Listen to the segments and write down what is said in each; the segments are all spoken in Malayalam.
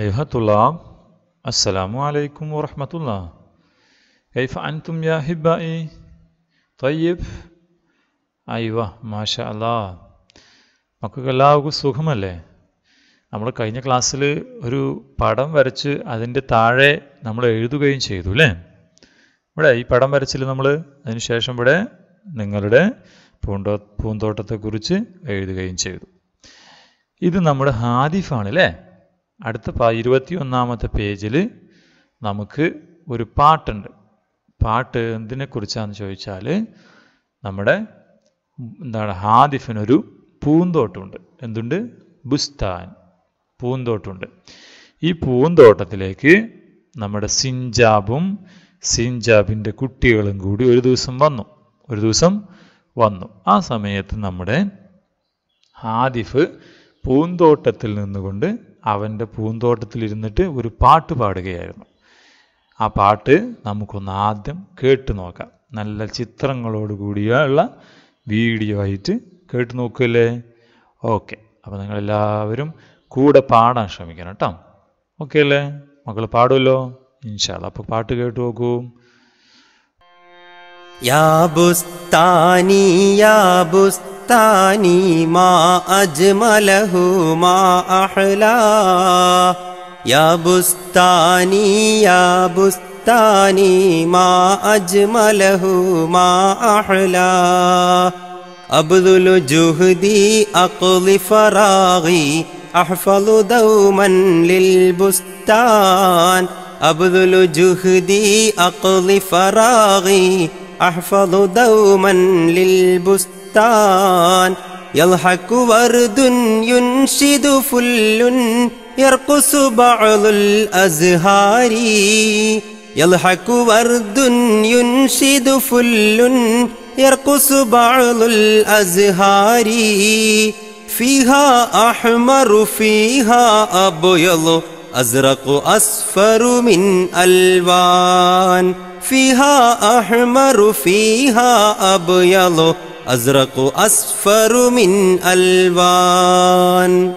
أيها അസ്സലാമു അലൈക്കും عليكم കൈഫ അൻതും യാ ഹിബായി يا أحبائي؟ طيب മാഷ അല്ലാ മക്കൾക്ക് എല്ലാവർക്കും സുഖമല്ലേ നമ്മൾ കഴിഞ്ഞ ക്ലാസ്സിൽ ഒരു പടം വരച്ച് അതിൻ്റെ താഴെ നമ്മൾ എഴുതുകയും ചെയ്തു അല്ലേ ഇവിടെ ഈ പടം വരച്ചിൽ നമ്മൾ അതിനുശേഷം ഇവിടെ നിങ്ങളുടെ പൂന്തോ പൂന്തോട്ടത്തെക്കുറിച്ച് എഴുതുകയും ചെയ്തു ഇത് നമ്മുടെ ഹാദിഫാണ് അല്ലേ അടുത്ത ഇരുപത്തി ഒന്നാമത്തെ പേജിൽ നമുക്ക് ഒരു പാട്ടുണ്ട് പാട്ട് എന്തിനെക്കുറിച്ചാണെന്ന് ചോദിച്ചാൽ നമ്മുടെ എന്താണ് ഹാദിഫിനൊരു പൂന്തോട്ടമുണ്ട് എന്തുണ്ട് ബുസ്താൻ പൂന്തോട്ടമുണ്ട് ഈ പൂന്തോട്ടത്തിലേക്ക് നമ്മുടെ സിഞ്ചാബും സിഞ്ചാബിൻ്റെ കുട്ടികളും കൂടി ഒരു ദിവസം വന്നു ഒരു ദിവസം വന്നു ആ സമയത്ത് നമ്മുടെ ഹാദിഫ് പൂന്തോട്ടത്തിൽ നിന്നുകൊണ്ട് അവൻ്റെ പൂന്തോട്ടത്തിലിരുന്നിട്ട് ഒരു പാട്ട് പാടുകയായിരുന്നു ആ പാട്ട് നമുക്കൊന്ന് ആദ്യം കേട്ടു നോക്കാം നല്ല ചിത്രങ്ങളോട് കൂടിയുള്ള വീഡിയോ ആയിട്ട് കേട്ടു നോക്കില്ലേ ഓക്കെ അപ്പോൾ നിങ്ങളെല്ലാവരും കൂടെ പാടാൻ ശ്രമിക്കണം കേട്ടോ ഓക്കെ അല്ലേ മക്കൾ പാടുമല്ലോ ഇൻഷാല്ല അപ്പോൾ പാട്ട് കേട്ടു നോക്കൂ يا بستاني يا بستاني ما أجمله ما أحلاه يا بستاني يا بستاني ما أجمله ما أحلاه أبذل جهدي أقضي فراغي أحفظ دوما للبستان أبذل جهدي أقضي فراغي أحفظ دوما للبستان يضحك ورد ينشد فل يرقص بعض الأزهار يضحك ورد ينشد فل يرقص بعض الأزهار فيها أحمر فيها أبيض أزرق أصفر من ألوان فيها أحمر فيها أبيض أزرق أصفر من ألوان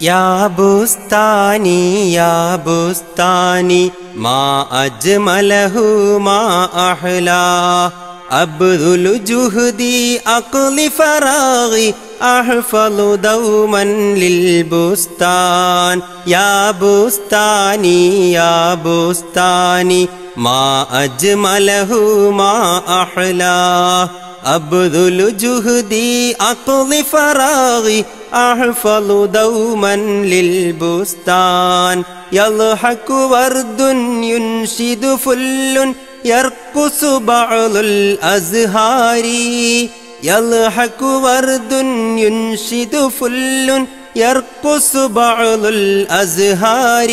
يا بستاني يا بستاني ما أجمله ما أحلاه أبذل جهدي أقل فراغي أحفظ دوما للبستان يا بستاني يا بستاني ما أجمله ما أحلاه أبذل جهدي أقضي فراغي أحفظ دوما للبستان يضحك ورد ينشد فل يرقص بعض الأزهار يلحق ورد ينشد فل يرقص بعض الأزهار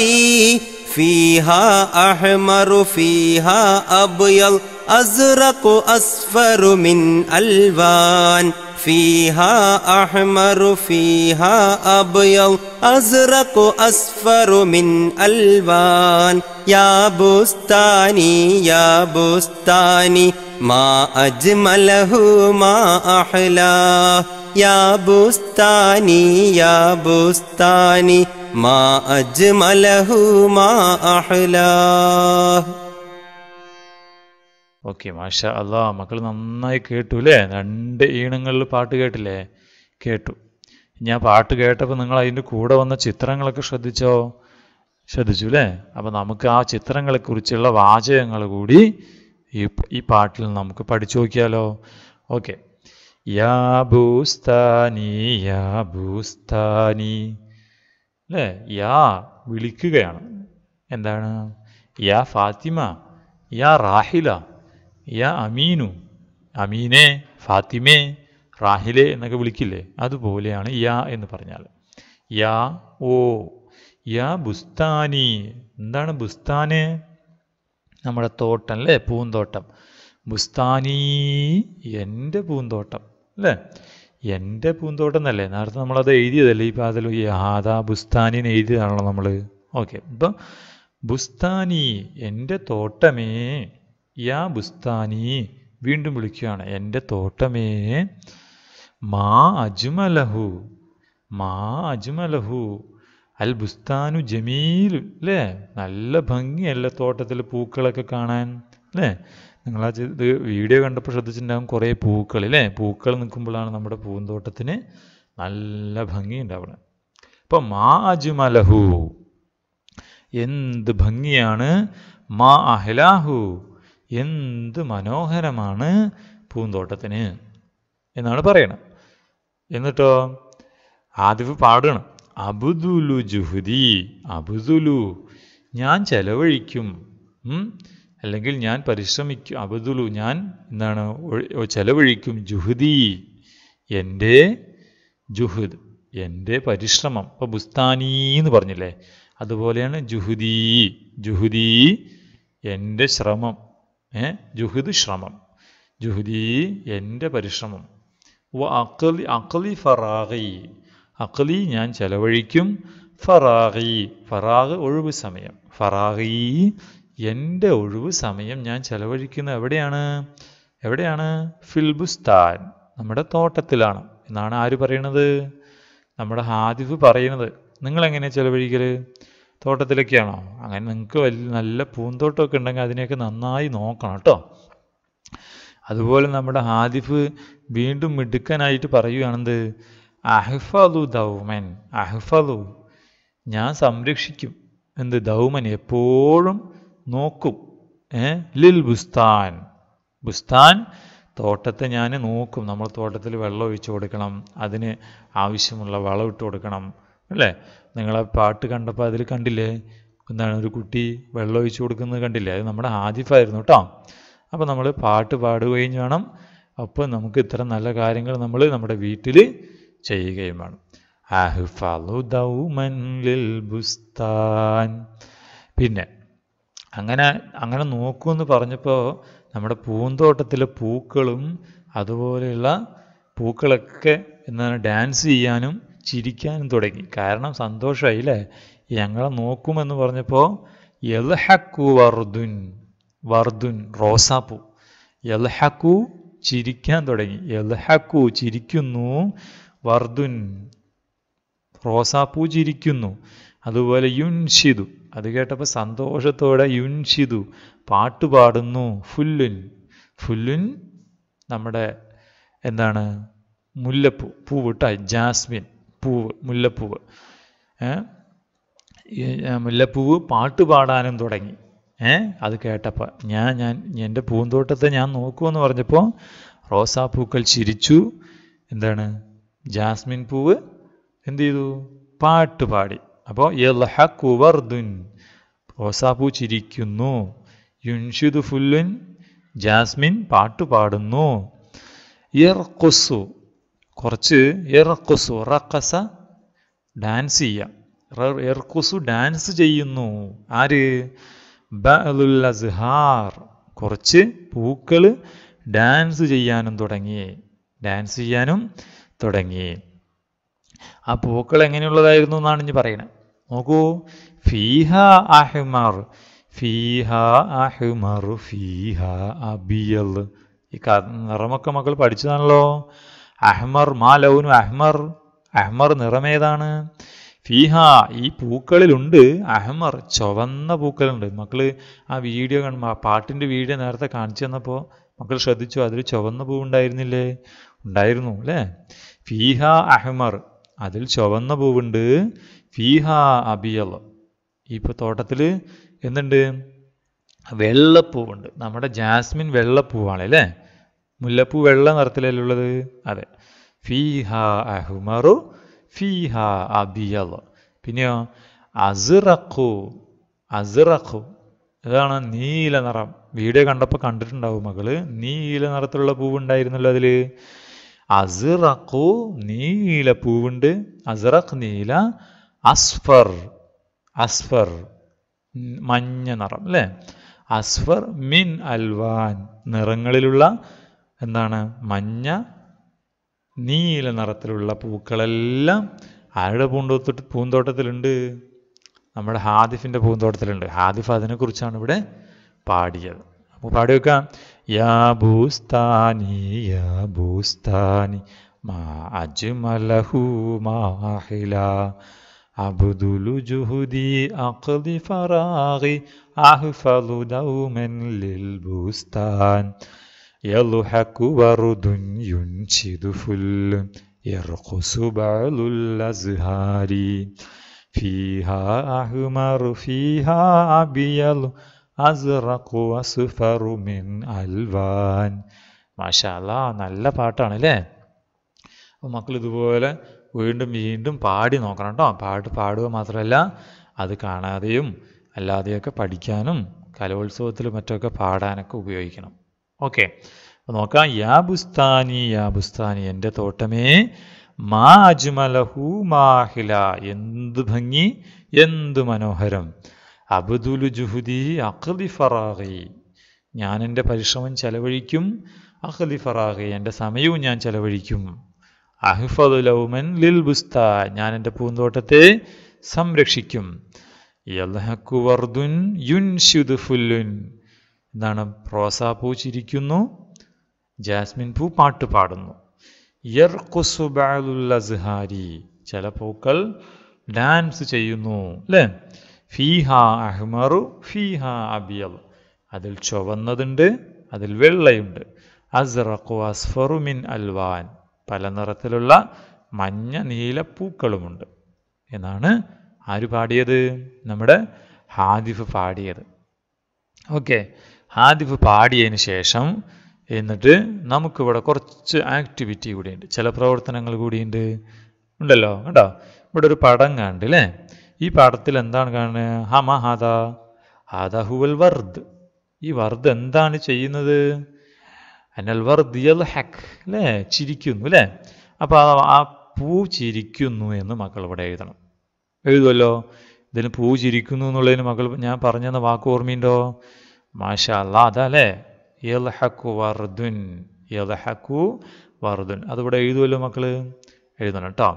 فيها أحمر فيها أبيض أزرق أصفر من ألوان فيها أحمر فيها أبيض أزرق أصفر من ألوان يا بستاني يا بستاني ما أجمله ما أحلاه يا بستاني يا بستاني ما أجمله ما أحلاه ഓക്കെ മാഷ അള്ളാ മക്കൾ നന്നായി കേട്ടു അല്ലേ രണ്ട് ഈണങ്ങളിൽ പാട്ട് കേട്ടില്ലേ കേട്ടു ഞാൻ പാട്ട് കേട്ടപ്പോൾ നിങ്ങൾ അതിൻ്റെ കൂടെ വന്ന ചിത്രങ്ങളൊക്കെ ശ്രദ്ധിച്ചോ ശ്രദ്ധിച്ചു അല്ലേ അപ്പോൾ നമുക്ക് ആ ചിത്രങ്ങളെക്കുറിച്ചുള്ള വാചകങ്ങൾ കൂടി ഈ ഈ പാട്ടിൽ നമുക്ക് പഠിച്ചു നോക്കിയാലോ ഓക്കെ യാ ഭൂസ്ഥാനി യാ ഭൂസ്ഥാനി അല്ലേ യാ വിളിക്കുകയാണ് എന്താണ് യാ ഫാത്തിമ യാ റാഹില യാ അമീനു അമീനെ ഫാത്തിമേ റാഹിലെ എന്നൊക്കെ വിളിക്കില്ലേ അതുപോലെയാണ് യാ എന്ന് പറഞ്ഞാൽ യാ ഓ യാ ബുസ്താനി എന്താണ് ബുസ്താന് നമ്മുടെ തോട്ടം അല്ലേ പൂന്തോട്ടം ബുസ്താനി എൻ്റെ പൂന്തോട്ടം അല്ലേ എൻ്റെ പൂന്തോട്ടം എന്നല്ലേ നേരത്തെ നമ്മളത് എഴുതിയതല്ലേ ഈ പാതിൽ യാതാ ബുസ്താനിന്ന് എഴുതിയതാണല്ലോ നമ്മൾ ഓക്കെ ഇപ്പം ബുസ്താനി എൻ്റെ തോട്ടമേ യാ ബുസ്താനി വീണ്ടും വിളിക്കുകയാണ് എൻ്റെ തോട്ടമേ മാ അജ്മലഹു മാ അജ്മലഹു അൽ ബുസ്താനു ജമീൽ അല്ലേ നല്ല ഭംഗിയല്ല തോട്ടത്തിൽ പൂക്കളൊക്കെ കാണാൻ അല്ലേ നിങ്ങൾ ആ ഇത് വീഡിയോ കണ്ടപ്പോൾ ശ്രദ്ധിച്ചിട്ടുണ്ടാകും കുറേ പൂക്കൾ അല്ലേ പൂക്കൾ നിൽക്കുമ്പോഴാണ് നമ്മുടെ പൂന്തോട്ടത്തിന് നല്ല ഭംഗി ഉണ്ടാവുന്നത് അപ്പം മാ അജ്മലഹു എന്ത് ഭംഗിയാണ് മാ അഹ്ലാഹു എന്ത് മനോഹരമാണ് പൂന്തോട്ടത്തിന് എന്നാണ് പറയണം എന്നിട്ടോ ആദിഫ് പാടണം അബുദുലു ജുഹുദി അബുദുലു ഞാൻ ചെലവഴിക്കും അല്ലെങ്കിൽ ഞാൻ പരിശ്രമിക്കും അബുദുലു ഞാൻ എന്താണ് ചെലവഴിക്കും ജുഹുദി എൻ്റെ ജുഹുദ് എൻ്റെ പരിശ്രമം ഇപ്പൊ ബുസ്താനി എന്ന് പറഞ്ഞില്ലേ അതുപോലെയാണ് ജുഹുദി ജുഹുദി എൻ്റെ ശ്രമം ഏ ജുഹുദ് ശ്രമം ജുഹുദി എൻ്റെ പരിശ്രമം വ അക്കലി അക്കലി ഫറാഖി അക്കലി ഞാൻ ചെലവഴിക്കും ഫറാഖി ഫറാഖ് ഒഴിവ് സമയം ഫറാഖി എൻ്റെ ഒഴിവ് സമയം ഞാൻ ചെലവഴിക്കുന്നത് എവിടെയാണ് എവിടെയാണ് ഫിൽബുസ്താൻ നമ്മുടെ തോട്ടത്തിലാണ് എന്നാണ് ആര് പറയണത് നമ്മുടെ ഹാദിഫ് പറയുന്നത് നിങ്ങൾ എങ്ങനെയാണ് ചെലവഴിക്കൽ തോട്ടത്തിലൊക്കെയാണോ അങ്ങനെ നിങ്ങൾക്ക് വലിയ നല്ല പൂന്തോട്ടമൊക്കെ ഉണ്ടെങ്കിൽ അതിനെയൊക്കെ നന്നായി നോക്കണം കേട്ടോ അതുപോലെ നമ്മുടെ ഹാദിഫ് വീണ്ടും മിടുക്കനായിട്ട് പറയുകയാണെന്ത് അഹ്ഫലു ദൗമൻ അഹ്ഫലു ഞാൻ സംരക്ഷിക്കും എന്ത് ദൗമൻ എപ്പോഴും നോക്കും ഏ ലിൽ ബുസ്താൻ ബുസ്താൻ തോട്ടത്തെ ഞാൻ നോക്കും നമ്മൾ തോട്ടത്തിൽ വെള്ളം ഒഴിച്ചു കൊടുക്കണം അതിന് ആവശ്യമുള്ള വളം ഇട്ട് കൊടുക്കണം അല്ലേ നിങ്ങൾ ആ പാട്ട് കണ്ടപ്പോൾ അതിൽ കണ്ടില്ലേ എന്താണ് ഒരു കുട്ടി വെള്ളം ഒഴിച്ചു കൊടുക്കുന്നത് കണ്ടില്ലേ അത് നമ്മുടെ ആദിഫായിരുന്നു കേട്ടോ അപ്പോൾ നമ്മൾ പാട്ട് പാടുകയും വേണം അപ്പോൾ നമുക്ക് ഇത്തരം നല്ല കാര്യങ്ങൾ നമ്മൾ നമ്മുടെ വീട്ടിൽ ചെയ്യുകയും വേണം ബുസ്താൻ പിന്നെ അങ്ങനെ അങ്ങനെ നോക്കുമെന്ന് പറഞ്ഞപ്പോൾ നമ്മുടെ പൂന്തോട്ടത്തിലെ പൂക്കളും അതുപോലെയുള്ള പൂക്കളൊക്കെ എന്താണ് ഡാൻസ് ചെയ്യാനും ചിരിക്കാനും തുടങ്ങി കാരണം സന്തോഷമായി അല്ലേ ഞങ്ങളെ നോക്കുമെന്ന് പറഞ്ഞപ്പോൾ യൽഹക്കു വർദുൻ വർദുൻ റോസാപ്പൂ യൽഹക്കു ചിരിക്കാൻ തുടങ്ങി യൽഹക്കു ചിരിക്കുന്നു വർദുൻ റോസാപ്പൂ ചിരിക്കുന്നു അതുപോലെ യുൻഷിതു അത് കേട്ടപ്പോൾ സന്തോഷത്തോടെ യുൻഷിതു പാട്ടുപാടുന്നു ഫുല്ലുൻ ഫുല്ലുൻ നമ്മുടെ എന്താണ് മുല്ലപ്പൂ പൂവിട്ട ജാസ്മിൻ പൂവ് മുല്ലപ്പൂവ് മുല്ലപ്പൂവ് പാട്ട് പാടാനും തുടങ്ങി ഏ അത് കേട്ടപ്പോൾ ഞാൻ ഞാൻ എൻ്റെ പൂന്തോട്ടത്തെ ഞാൻ നോക്കുമെന്ന് പറഞ്ഞപ്പോൾ റോസാപ്പൂക്കൾ ചിരിച്ചു എന്താണ് ജാസ്മിൻ പൂവ് എന്ത് ചെയ്തു പാട്ട് പാടി അപ്പോൾ യൽഹക്കുവർദുൻ റോസാപ്പൂ ചിരിക്കുന്നു യുൻഷിദു ഫുല്ലുൻ ജാസ്മിൻ പാട്ട് പാടുന്നു ഇർക്കുസു കുറച്ച് എറക്കുസു റക്കസ ഡാൻസ് ചെയ്യാം എറക്കുസു ഡാൻസ് ചെയ്യുന്നു ആര് ബഅലുൽ അസ്ഹാർ കുറച്ച് പൂക്കൾ ഡാൻസ് ചെയ്യാനും തുടങ്ങി ഡാൻസ് ചെയ്യാനും തുടങ്ങി ആ പൂക്കൾ എങ്ങനെയുള്ളതായിരുന്നു എന്നാണ് ഇനി പറയുന്നത് നോക്കൂ ഫീഹ അഹ്മർ ഫീഹ അഹ്മർ ഫീഹ അബിയൽ ഈ നിറമൊക്കെ മക്കൾ പഠിച്ചതാണല്ലോ അഹ്മർ മാ ലൗനു അഹ്മർ അഹ്മർ നിറമേതാണ് ഫീഹ ഈ പൂക്കളിലുണ്ട് അഹ്മർ ചുവന്ന പൂക്കളുണ്ട് മക്കൾ ആ വീഡിയോ കാണുമ്പോൾ ആ പാട്ടിൻ്റെ വീഡിയോ നേരത്തെ കാണിച്ചു തന്നപ്പോൾ മക്കൾ ശ്രദ്ധിച്ചു അതിൽ ചുവന്ന പൂ ഉണ്ടായിരുന്നില്ലേ ഉണ്ടായിരുന്നു അല്ലേ ഫീഹ അഹ്മർ അതിൽ ചുവന്ന പൂവുണ്ട് ഫീഹ അബിയൽ ഇപ്പോൾ തോട്ടത്തിൽ എന്തുണ്ട് വെള്ളപ്പൂവുണ്ട് നമ്മുടെ ജാസ്മിൻ വെള്ളപ്പൂവാണ് അല്ലേ മുല്ലപ്പൂ വെള്ള ഉള്ളത് അതെ ഫീഹ അഹ്മറു ഫീഹ പിന്നെയോ അസുറഖു അസുറഖു അതാണ് നീല നിറം വീഡിയോ കണ്ടപ്പോൾ കണ്ടിട്ടുണ്ടാവും മകള് നീല നിറത്തിലുള്ള പൂവുണ്ടായിരുന്നല്ലോ അതിൽ അസുറഖു നീല പൂവുണ്ട് അസുറഖ് നീല അസ്ഫർ അസ്ഫർ മഞ്ഞ നിറം അല്ലേ അസ്ഫർ മിൻ അൽവാൻ നിറങ്ങളിലുള്ള എന്താണ് മഞ്ഞ നീല നിറത്തിലുള്ള പൂക്കളെല്ലാം ആരുടെ പൂന്തോട്ട പൂന്തോട്ടത്തിലുണ്ട് നമ്മുടെ ഹാദിഫിൻ്റെ പൂന്തോട്ടത്തിലുണ്ട് ഹാദിഫ് അതിനെക്കുറിച്ചാണ് ഇവിടെ പാടിയത് അപ്പോൾ പാടി വെക്കാം യാ ബൂസ്താനി യാ ബൂസ്താനി മാ അജ്മലഹു മാഹില അബ്ദുലു ജുഹുദി അഖദി ഫറാഗി അഹ്ഫലു ദൗമൻ ലിൽ ബൂസ്താൻ يضحك അസ്റഖു നല്ല പാട്ടാണ് അല്ലേ അപ്പോൾ മക്കൾ ഇതുപോലെ വീണ്ടും വീണ്ടും പാടി നോക്കണം കേട്ടോ പാട്ട് പാടുക മാത്രമല്ല അത് കാണാതെയും അല്ലാതെയൊക്കെ പഠിക്കാനും കലോത്സവത്തിലും മറ്റൊക്കെ പാടാനൊക്കെ ഉപയോഗിക്കണം ഓക്കെ നോക്കാം യാ ബുസ്താനി യാ ബുസ്താനി എൻ്റെ തോട്ടമേ മാ അജ്മലഹു മാഹില എന്ത് ഭംഗി എന്ത് മനോഹരം അബ്ദുലു ജുഹുദി അഖ്ലി ഫറാഖി ഞാൻ എൻ്റെ പരിശ്രമം ചെലവഴിക്കും അഖ്ലി ഫറാഖി എൻ്റെ സമയവും ഞാൻ ചെലവഴിക്കും അഹിഫദ് ലൗമൻ ലിൽ ബുസ്താ ഞാൻ എൻ്റെ പൂന്തോട്ടത്തെ സംരക്ഷിക്കും യൽഹക്കു വർദുൻ യുൻ ഫുല്ലുൻ എന്താണ് റോസാപ്പൂ ചിരിക്കുന്നു ജാസ്മിൻ പൂ പാട്ട് പാടുന്നു യർക്കുസുബാലുല്ലസ്ഹാരി ചില പൂക്കൾ ഡാൻസ് ചെയ്യുന്നു അല്ലേ ഫീഹ അഹ്മറു ഫീഹ അബിയൽ അതിൽ ചുവന്നതുണ്ട് അതിൽ വെള്ളയുണ്ട് അസ്റഖു അസ്ഫറു മിൻ അൽവാൻ പല നിറത്തിലുള്ള മഞ്ഞ നീല പൂക്കളുമുണ്ട് എന്നാണ് ആര് പാടിയത് നമ്മുടെ ഹാദിഫ് പാടിയത് ഓക്കെ ഹാദിഫ് പാടിയതിന് ശേഷം എന്നിട്ട് നമുക്കിവിടെ കുറച്ച് ആക്ടിവിറ്റി കൂടിയുണ്ട് ചില പ്രവർത്തനങ്ങൾ കൂടിയുണ്ട് ഉണ്ടല്ലോ കേട്ടോ ഇവിടെ ഒരു പടം കണ്ട് അല്ലേ ഈ പടത്തിൽ എന്താണ് കാണുന്നത് ഹമ ഹാദ ഹാദ ഹുവൽ വർദ് ഈ വർദ് എന്താണ് ചെയ്യുന്നത് അനൽ വർദിയൽ ഹക്ക് അല്ലേ ചിരിക്കുന്നു അല്ലേ അപ്പോൾ ആ പൂ ചിരിക്കുന്നു എന്ന് മക്കൾ ഇവിടെ എഴുതണം എഴുതുമല്ലോ ഇതിന് പൂ ചിരിക്കുന്നു എന്നുള്ളതിന് മകൾ ഞാൻ പറഞ്ഞെന്ന വാക്ക് ഓർമ്മയുണ്ടോ മാഷാ അല്ലാ അതല്ലേ യൽഹക്കു വർദുൻ യൽഹക്കു വർദുൻ അതിവിടെ എഴുതുമല്ലോ മക്കൾ എഴുതണം കേട്ടോ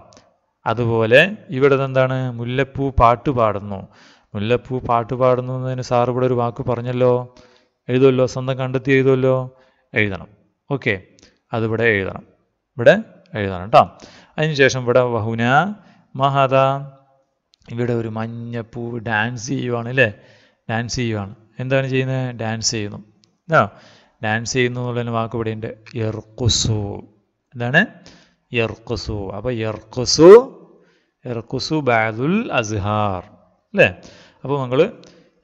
അതുപോലെ ഇവിടെ എന്താണ് മുല്ലപ്പൂ പാട്ട് പാടുന്നു മുല്ലപ്പൂ പാട്ട് പാടുന്നു എന്നതിന് സാർ ഇവിടെ ഒരു വാക്ക് പറഞ്ഞല്ലോ എഴുതുമല്ലോ സ്വന്തം കണ്ടെത്തി എഴുതുമല്ലോ എഴുതണം ഓക്കെ അതിവിടെ എഴുതണം ഇവിടെ എഴുതണം കേട്ടോ അതിനുശേഷം ഇവിടെ വഹുന മഹത ഇവിടെ ഒരു മഞ്ഞപ്പൂ ഡാൻസ് ചെയ്യുവാണ് അല്ലേ ഡാൻസ് ചെയ്യുവാണ് എന്താണ് ചെയ്യുന്നത് ഡാൻസ് ചെയ്യുന്നു ആ ഡാൻസ് ചെയ്യുന്നു എന്നുള്ളതിന് വാക്ക് ഇവിടെ ഉണ്ട് എർക്കുസു എന്താണ് എർക്കുസു അപ്പോൾ എർക്കുസു എർക്കുസു ബാദുൽ അസ്ഹാർ അല്ലേ അപ്പോൾ നിങ്ങൾ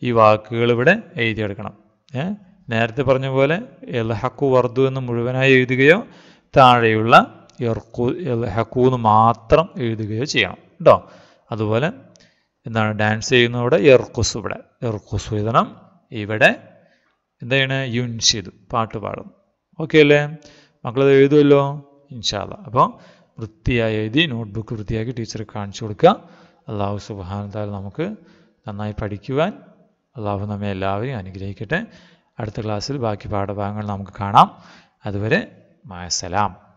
ഈ വാക്കുകൾ ഇവിടെ എഴുതിയെടുക്കണം ഏ നേരത്തെ പറഞ്ഞ പോലെ എൽഹക്കു വർദു എന്ന് മുഴുവനായി എഴുതുകയോ താഴെയുള്ള എർക്കു എൽഹക്കു എന്ന് മാത്രം എഴുതുകയോ ചെയ്യണം കേട്ടോ അതുപോലെ എന്താണ് ഡാൻസ് ചെയ്യുന്നവിടെ എർക്കുസു ഇവിടെ എർക്കുസു എഴുതണം ഇവിടെ എന്താണ് യുൻഷിദ് പാട്ട് പാടും ഓക്കെ അല്ലേ മക്കളത് എഴുതുമല്ലോ ഇൻഷാല്ല അപ്പോൾ വൃത്തിയായി എഴുതി നോട്ട്ബുക്ക് വൃത്തിയാക്കി ടീച്ചർ കാണിച്ചു കൊടുക്കുക അള്ളാഹു സുബാനത്താൽ നമുക്ക് നന്നായി പഠിക്കുവാൻ അള്ളാഹു നമ്മെ എല്ലാവരെയും അനുഗ്രഹിക്കട്ടെ അടുത്ത ക്ലാസ്സിൽ ബാക്കി പാഠഭാഗങ്ങൾ നമുക്ക് കാണാം അതുവരെ മായസലാം